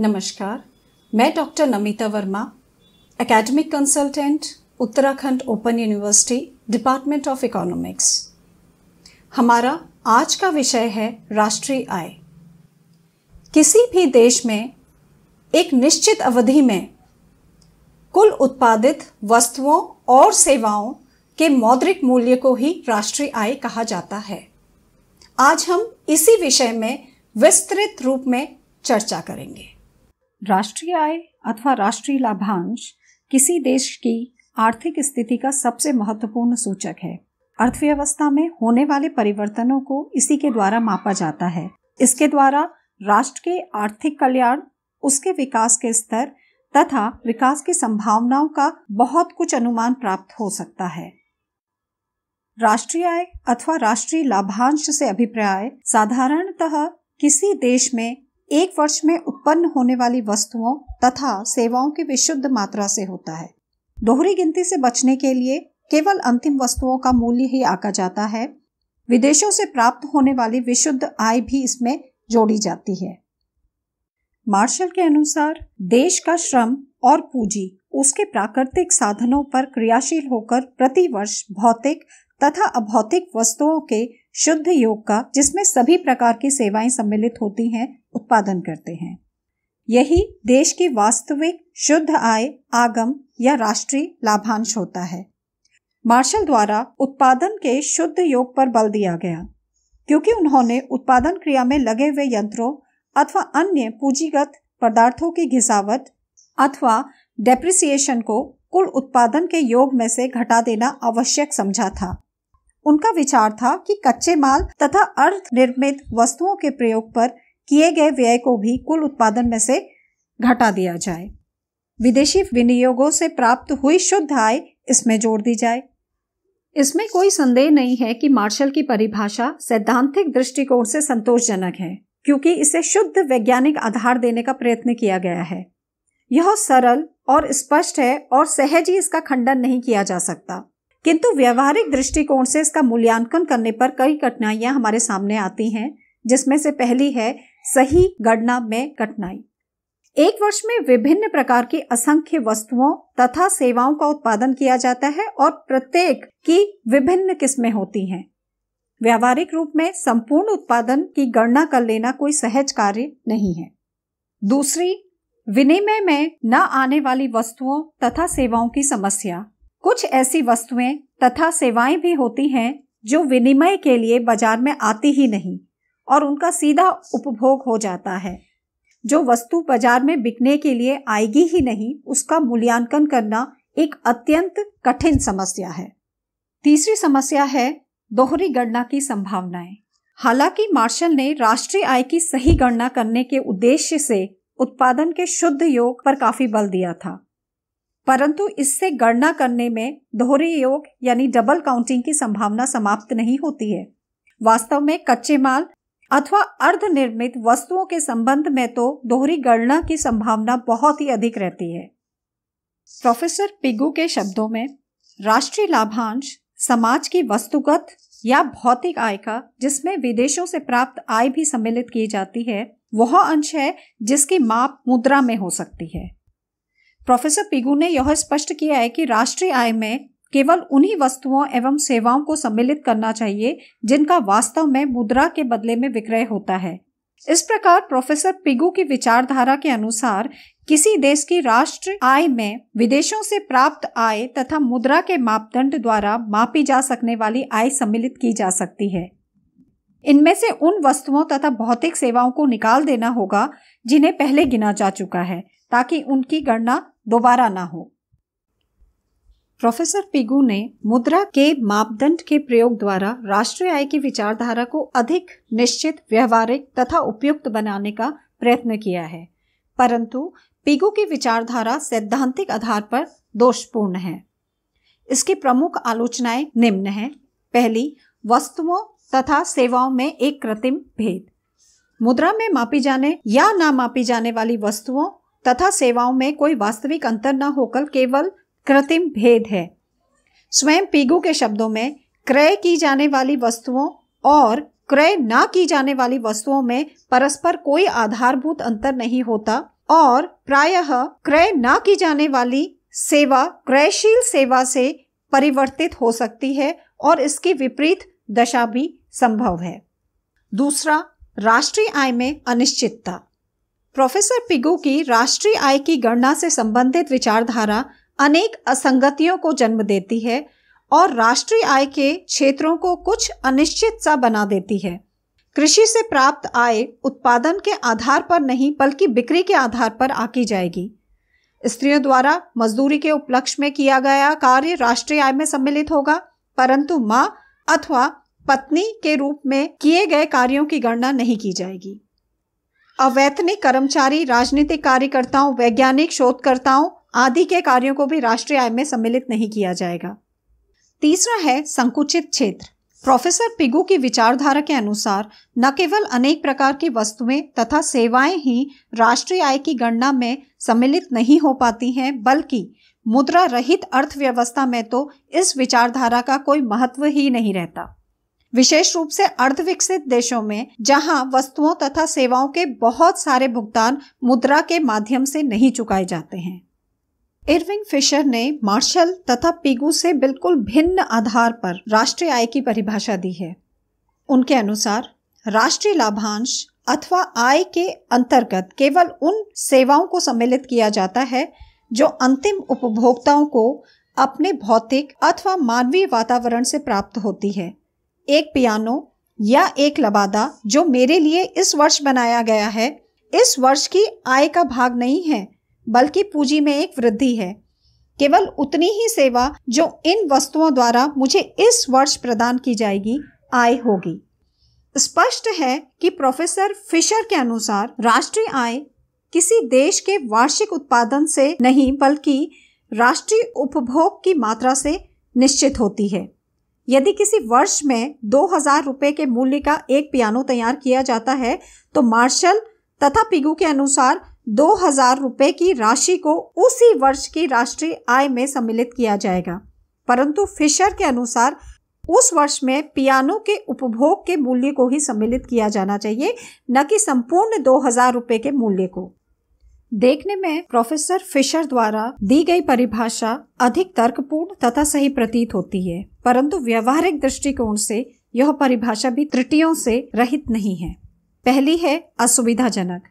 नमस्कार मैं doctor Namita Verma academic consultant Uttarakhand open university department of economics हमारा आज का विषय है राष्ट्रीय आय किसी भी देश में एक निश्चित अवधि में कुल उत्पादित वस्तुओं और सेवाओं के मौद्रिक मूल्य को ही राष्ट्रीय आय कहा जाता है आज हम इसी विषय में विस्तृत रूप में चर्चा करेंगे राष्ट्रीय आय अथवा राष्ट्रीय लाभांश किसी देश की आर्थिक स्थिति का सबसे महत्वपूर्ण सूचक है अर्थव्यवस्था में होने वाले परिवर्तनों को इसी के द्वारा मापा जाता है इसके द्वारा राष्ट्र के आर्थिक कल्याण उसके विकास के स्तर तथा विकास की संभावनाओं का बहुत कुछ अनुमान प्राप्त हो सकता है राष्ट्रीय आय अथवा राष्ट्रीय लाभांश से अभिप्राय साधारणतः किसी देश में एक वर्ष में उत्पन्न होने वाली वस्तुओं तथा सेवाओं की विशुद्ध मात्रा से होता है दोहरी गिनती से बचने के लिए केवल अंतिम वस्तुओं का मूल्य ही आका जाता है विदेशों से प्राप्त होने वाली विशुद्ध आय भी इसमें जोड़ी जाती है मार्शल के अनुसार देश का श्रम और पूंजी उसके प्राकृतिक साधनों पर क्रियाशील होकर प्रतिवर्ष भौतिक तथा अभौतिक वस्तुओं के शुद्ध योग का जिसमें सभी प्रकार की सेवाएं सम्मिलित होती हैं उत्पादन करते हैं यही देश की वास्तविक शुद्ध आय आगम या राष्ट्रीय लाभांश होता है मार्शल द्वारा उत्पादन के शुद्ध योग पर बल दिया गया क्योंकि उन्होंने उत्पादन क्रिया में लगे हुए यंत्रों अथवा अन्य पूंजीगत पदार्थों की घिसावट अथवा डेप्रिसिएशन को कुल उत्पादन के योग में से घटा देना आवश्यक समझा था उनका विचार था कि कच्चे माल तथा अर्थ निर्मित वस्तुओं के प्रयोग पर किए गए व्यय को भी कुल उत्पादन में से घटा दिया जाए विदेशी विनियोगों से प्राप्त हुई शुद्ध आय इसमें जोड़ दी जाए इसमें कोई संदेह नहीं है कि मार्शल की परिभाषा सैद्धांतिक दृष्टिकोण से संतोषजनक है क्योंकि इसे शुद्ध वैज्ञानिक आधार देने का प्रयत्न किया गया है यह सरल और स्पष्ट है और सहज ही इसका खंडन नहीं किया जा सकता किंतु व्यवहारिक दृष्टिकोण से इसका मूल्यांकन करने पर कई कठिनाइयां हमारे सामने आती हैं जिसमें से पहली है सही गणना में कठिनाई एक वर्ष में विभिन्न प्रकार की असंख्य वस्तुओं तथा सेवाओं का उत्पादन किया जाता है और प्रत्येक की विभिन्न किस्में होती हैं व्यावहारिक रूप में संपूर्ण उत्पादन की गणना कर लेना कोई सहज कार्य नहीं है दूसरी विनिमय में न आने वाली वस्तुओं तथा सेवाओं की समस्या कुछ ऐसी वस्तुएं तथा सेवाएं भी होती हैं जो विनिमय के लिए बाजार में आती ही नहीं और उनका सीधा उपभोग हो जाता है जो वस्तु बाजार में बिकने के लिए आएगी ही नहीं उसका मूल्यांकन करना एक अत्यंत कठिन समस्या है तीसरी समस्या है दोहरी गणना की संभावनाएं हालांकि मार्शल ने राष्ट्रीय आय की सही गणना करने के उद्देश्य से उत्पादन के शुद्ध योग पर काफी बल दिया था परंतु इससे गणना करने में दोहरे योग यानी डबल काउंटिंग की संभावना समाप्त नहीं होती है वास्तव में कच्चे माल अथवा अर्ध निर्मित वस्तुओं के संबंध में तो दोहरी गणना की संभावना बहुत ही अधिक रहती है प्रोफेसर पिगू के शब्दों में राष्ट्रीय लाभांश समाज की वस्तुगत या भौतिक आय का जिसमें विदेशों से प्राप्त आय भी सम्मिलित की जाती है वह अंश है जिसकी माप मुद्रा में हो सकती है प्रोफेसर पिगू ने यह स्पष्ट किया है कि राष्ट्रीय आय में केवल उन्हीं वस्तुओं एवं सेवाओं को सम्मिलित करना चाहिए जिनका वास्तव में मुद्रा के बदले में विक्रय होता है इस प्रकार प्रोफेसर पिगू की विचारधारा के अनुसार किसी देश की राष्ट्र आय में विदेशों से प्राप्त आय तथा मुद्रा के मापदंड द्वारा मापी जा सकने वाली आय सम्मिलित की जा सकती है इनमें से उन वस्तुओं तथा भौतिक सेवाओं को निकाल देना होगा जिन्हें पहले गिना जा चुका है ताकि उनकी गणना दोबारा ना हो प्रोफेसर पिगू ने मुद्रा के मापदंड के प्रयोग द्वारा राष्ट्रीय आय की विचारधारा को अधिक निश्चित व्यवहारिक तथा उपयुक्त बनाने का प्रयत्न किया है परंतु पिगू की विचारधारा सैद्धांतिक आधार पर दोषपूर्ण है इसकी प्रमुख आलोचनाएं निम्न है पहली वस्तुओं तथा सेवाओं में एक कृत्रिम भेद मुद्रा में मापी जाने या ना मापी जाने वाली वस्तुओं तथा सेवाओं में कोई वास्तविक अंतर न होकर केवल कृत्रिम भेद है स्वयं पीगू के शब्दों में क्रय की जाने वाली वस्तुओं और क्रय ना की जाने वाली वस्तुओं में परस्पर कोई आधारभूत अंतर नहीं होता और प्रायः क्रय ना की जाने वाली सेवा क्रयशील सेवा से परिवर्तित हो सकती है और इसकी विपरीत दशा भी संभव है दूसरा राष्ट्रीय आय में अनिश्चितता प्रोफेसर पिगू की राष्ट्रीय आय की गणना से संबंधित विचारधारा अनेक असंगतियों को जन्म देती है और राष्ट्रीय आय के क्षेत्रों को कुछ अनिश्चित सा बना देती है कृषि से प्राप्त आय उत्पादन के आधार पर नहीं बल्कि बिक्री के आधार पर आकी जाएगी स्त्रियों द्वारा मजदूरी के उपलक्ष्य में किया गया कार्य राष्ट्रीय आय में सम्मिलित होगा परंतु माँ अथवा पत्नी के रूप में किए गए कार्यों की गणना नहीं की जाएगी अवैतनिक कर्मचारी राजनीतिक कार्यकर्ताओं वैज्ञानिक शोधकर्ताओं आदि के कार्यों को भी राष्ट्रीय आय में सम्मिलित नहीं किया जाएगा तीसरा है संकुचित क्षेत्र प्रोफेसर पिगू की विचारधारा के अनुसार न केवल अनेक प्रकार की वस्तुएं तथा सेवाएं ही राष्ट्रीय आय की गणना में सम्मिलित नहीं हो पाती हैं बल्कि मुद्रा रहित अर्थव्यवस्था में तो इस विचारधारा का कोई महत्व ही नहीं रहता विशेष रूप से अर्धविकसित देशों में जहां वस्तुओं तथा सेवाओं के बहुत सारे भुगतान मुद्रा के माध्यम से नहीं चुकाए जाते हैं इरविंग फिशर ने मार्शल तथा पिगू से बिल्कुल भिन्न आधार पर राष्ट्रीय आय की परिभाषा दी है उनके अनुसार राष्ट्रीय लाभांश अथवा आय के अंतर्गत केवल उन सेवाओं को सम्मिलित किया जाता है जो अंतिम उपभोक्ताओं को अपने भौतिक अथवा मानवीय वातावरण से प्राप्त होती है एक पियानो या एक लबादा जो मेरे लिए इस वर्ष बनाया गया है इस वर्ष की आय का भाग नहीं है बल्कि पूंजी में एक वृद्धि है केवल उतनी ही सेवा जो इन वस्तुओं द्वारा मुझे इस वर्ष प्रदान की जाएगी आय होगी स्पष्ट है कि प्रोफेसर फिशर के अनुसार राष्ट्रीय आय किसी देश के वार्षिक उत्पादन से नहीं बल्कि राष्ट्रीय उपभोग की मात्रा से निश्चित होती है यदि किसी वर्ष में दो हजार रुपये के मूल्य का एक पियानो तैयार किया जाता है तो मार्शल तथा पिगू के अनुसार दो हजार रुपए की राशि को उसी वर्ष की राष्ट्रीय आय में सम्मिलित किया जाएगा परंतु फिशर के अनुसार उस वर्ष में पियानो के उपभोग के मूल्य को ही सम्मिलित किया जाना चाहिए न कि संपूर्ण दो हजार रुपए के मूल्य को देखने में प्रोफेसर फिशर द्वारा दी गई परिभाषा अधिक तर्कपूर्ण तथा सही प्रतीत होती है परंतु व्यवहारिक दृष्टिकोण से यह परिभाषा भी त्रुटियों से रहित नहीं है पहली है असुविधाजनक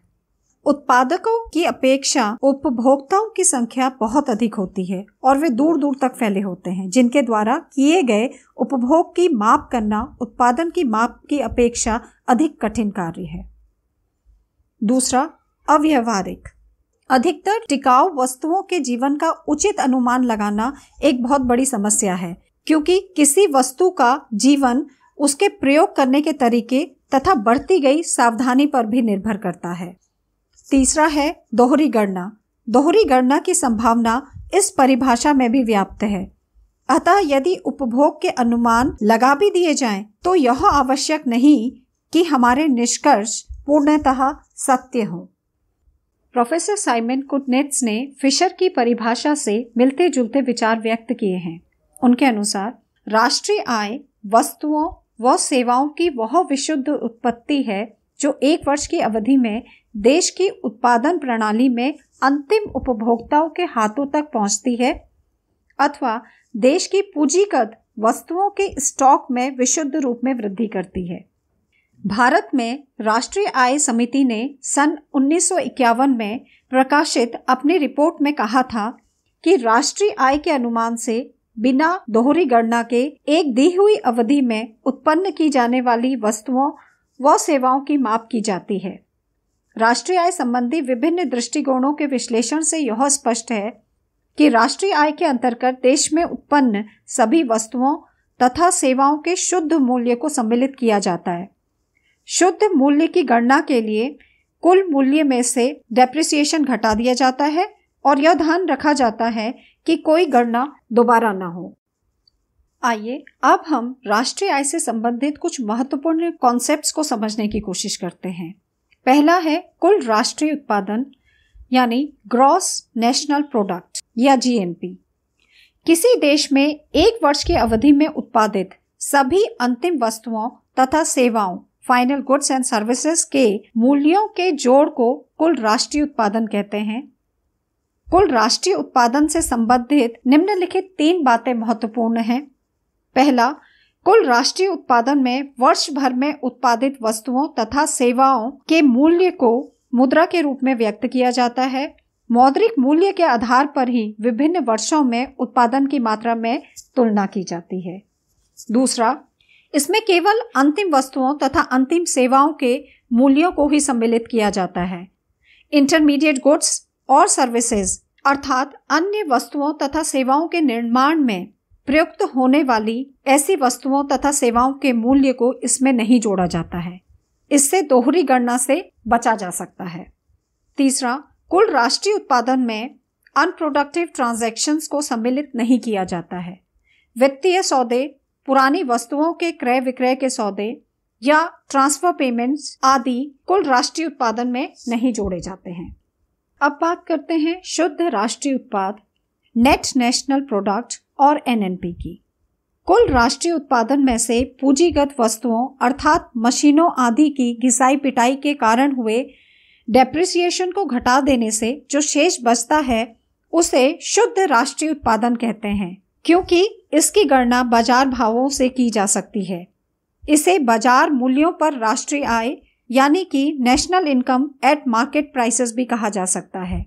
उत्पादकों की अपेक्षा उपभोक्ताओं की संख्या बहुत अधिक होती है और वे दूर दूर तक फैले होते हैं जिनके द्वारा किए गए उपभोग की माप करना उत्पादन की माप की अपेक्षा अधिक कठिन कार्य है दूसरा अव्यवहारिक अधिकतर टिकाऊ वस्तुओं के जीवन का उचित अनुमान लगाना एक बहुत बड़ी समस्या है क्योंकि किसी वस्तु का जीवन उसके प्रयोग करने के तरीके तथा बढ़ती गई सावधानी पर भी निर्भर करता है तीसरा है दोहरी गणना दोहरी गणना की संभावना इस परिभाषा में भी व्याप्त है अतः यदि उपभोग के अनुमान लगा भी दिए जाएं, तो यह आवश्यक नहीं कि हमारे निष्कर्ष पूर्णतः सत्य हों प्रोफेसर साइमन कुटनेट्स ने फिशर की परिभाषा से मिलते जुलते विचार व्यक्त किए हैं उनके अनुसार राष्ट्रीय आय वस्तुओं व सेवाओं की वह विशुद्ध उत्पत्ति है जो एक वर्ष की अवधि में देश की उत्पादन प्रणाली में अंतिम उपभोक्ताओं के हाथों तक पहुंचती है अथवा देश की पूंजीगत वस्तुओं के स्टॉक में विशुद्ध रूप में वृद्धि करती है भारत में राष्ट्रीय आय समिति ने सन 1951 में प्रकाशित अपनी रिपोर्ट में कहा था कि राष्ट्रीय आय के अनुमान से बिना दोहरी गणना के एक दी हुई अवधि में उत्पन्न की जाने वाली वस्तुओं व सेवाओं की माप की जाती है राष्ट्रीय आय संबंधी विभिन्न दृष्टिकोणों के विश्लेषण से यह स्पष्ट है कि राष्ट्रीय आय के अंतर्गत देश में उत्पन्न सभी वस्तुओं तथा सेवाओं के शुद्ध मूल्य को सम्मिलित किया जाता है शुद्ध मूल्य की गणना के लिए कुल मूल्य में से डेप्रिसिएशन घटा दिया जाता है और यह ध्यान रखा जाता है कि कोई गणना दोबारा ना हो आइए अब हम राष्ट्रीय आय से संबंधित कुछ महत्वपूर्ण कॉन्सेप्ट्स को समझने की कोशिश करते हैं पहला है कुल राष्ट्रीय उत्पादन यानी ग्रॉस नेशनल प्रोडक्ट या जीएनपी किसी देश में एक वर्ष की अवधि में उत्पादित सभी अंतिम वस्तुओं तथा सेवाओं फाइनल गुड्स एंड सर्विसेज के मूल्यों के जोड़ को कुल राष्ट्रीय उत्पादन कहते हैं कुल राष्ट्रीय उत्पादन से संबंधित निम्नलिखित तीन बातें महत्वपूर्ण हैं पहला कुल राष्ट्रीय उत्पादन में वर्ष भर में उत्पादित वस्तुओं तथा सेवाओं के मूल्य को मुद्रा के रूप में व्यक्त किया जाता है मौद्रिक मूल्य के आधार पर ही विभिन्न वर्षों में उत्पादन की मात्रा में तुलना की जाती है दूसरा इसमें केवल अंतिम वस्तुओं तथा अंतिम सेवाओं के मूल्यों को ही सम्मिलित किया जाता है इंटरमीडिएट गुड्स और सर्विसेज अर्थात अन्य वस्तुओं तथा सेवाओं के निर्माण में प्रयुक्त होने वाली ऐसी वस्तुओं तथा सेवाओं के मूल्य को इसमें नहीं जोड़ा जाता है इससे दोहरी गणना से बचा जा सकता है तीसरा कुल राष्ट्रीय उत्पादन में अनप्रोडक्टिव ट्रांजैक्शंस को सम्मिलित नहीं किया जाता है वित्तीय सौदे पुरानी वस्तुओं के क्रय विक्रय के सौदे या ट्रांसफर पेमेंट्स आदि कुल राष्ट्रीय उत्पादन में नहीं जोड़े जाते हैं अब बात करते हैं शुद्ध राष्ट्रीय उत्पाद नेट नेशनल प्रोडक्ट और एनएनपी की कुल राष्ट्रीय उत्पादन में से पूंजीगत वस्तुओं अर्थात मशीनों आदि की घिसाई पिटाई के कारण हुए डेप्रिसिएशन को घटा देने से जो शेष बचता है उसे शुद्ध राष्ट्रीय उत्पादन कहते हैं क्योंकि इसकी गणना बाजार भावों से की जा सकती है इसे बाजार मूल्यों पर राष्ट्रीय आय यानी कि national income at market prices भी कहा जा सकता है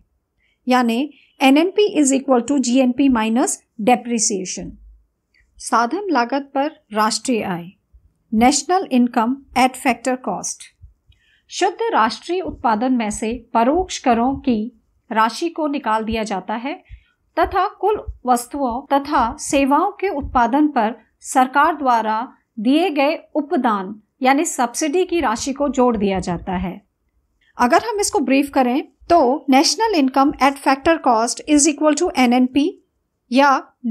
यानी P is equal to P minus depreciation साधन लागत पर राष्ट्रीय आय national income at factor cost शुद्ध राष्ट्रीय उत्पादन में से परोक्ष करों की राशि को निकाल दिया जाता है तथा कुल वस्तुओं तथा सेवाओं के उत्पादन पर सरकार द्वारा दिए गए उपदान यानी सब्सिडी की राशि को जोड़ दिया जाता है अगर हम इसको ब्रीफ करें तो national income at factor cost is equal to N N P या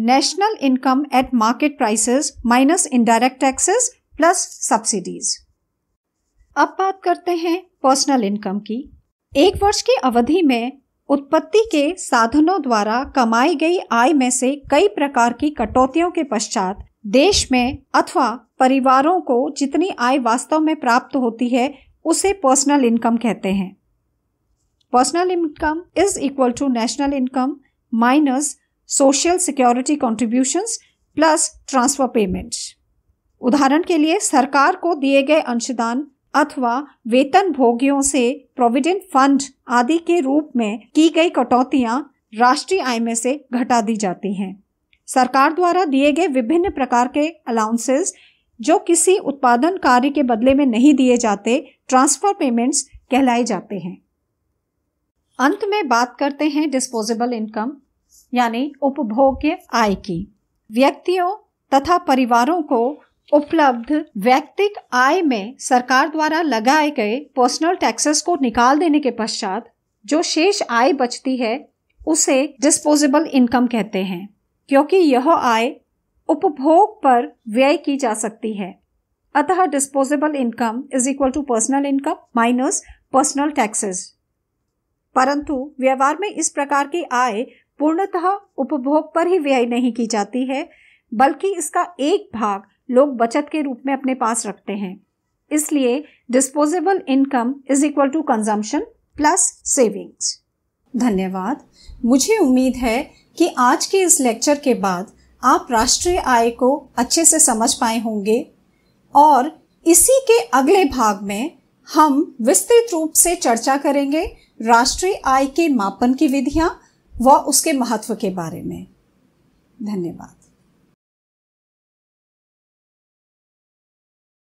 national income at market prices minus indirect taxes plus subsidies अब बात करते हैं पर्सनल इनकम की एक वर्ष की अवधि में उत्पत्ति के साधनों द्वारा कमाई गई आय में से कई प्रकार की कटौतियों के पश्चात देश में अथवा परिवारों को जितनी आय वास्तव में प्राप्त होती है उसे पर्सनल इनकम कहते हैं personal income is equal to national income minus social security contribution plus transfer payment उदाहरण के लिए सरकार को दिए गए अंशदान अथवा वेतन भोगियों से प्रोविडेंट फंड आदि के रूप में की गई कटौतियां राष्ट्रीय आय में से घटा दी जाती हैं सरकार द्वारा दिए गए विभिन्न प्रकार के अलाउंसेस जो किसी उत्पादन कार्य के बदले में नहीं दिए जाते ट्रांसफ़र पेमेंट्स कहलाए जाते हैं अंत में बात करते हैं डिस्पोजेबल इनकम यानी उपभोग्य आय की व्यक्तियों तथा परिवारों को उपलब्ध व्यक्तिक आय में सरकार द्वारा लगाए गए पर्सनल टैक्सेस को निकाल देने के पश्चात जो शेष आय बचती है उसे डिस्पोजेबल इनकम कहते हैं क्योंकि यह आय उपभोग पर व्यय की जा सकती है अतः disposable income is equal to personal income minus personal taxes परंतु व्यवहार में इस प्रकार की आय पूर्णतः उपभोग पर ही व्यय नहीं की जाती है बल्कि इसका एक भाग लोग बचत के रूप में अपने पास रखते हैं इसलिए disposable income is equal to consumption plus savings धन्यवाद मुझे उम्मीद है कि आज के इस लेक्चर के बाद आप राष्ट्रीय आय को अच्छे से समझ पाए होंगे और इसी के अगले भाग में हम विस्तृत रूप से चर्चा करेंगे राष्ट्रीय आय के मापन की विधियां व उसके महत्व के बारे में धन्यवाद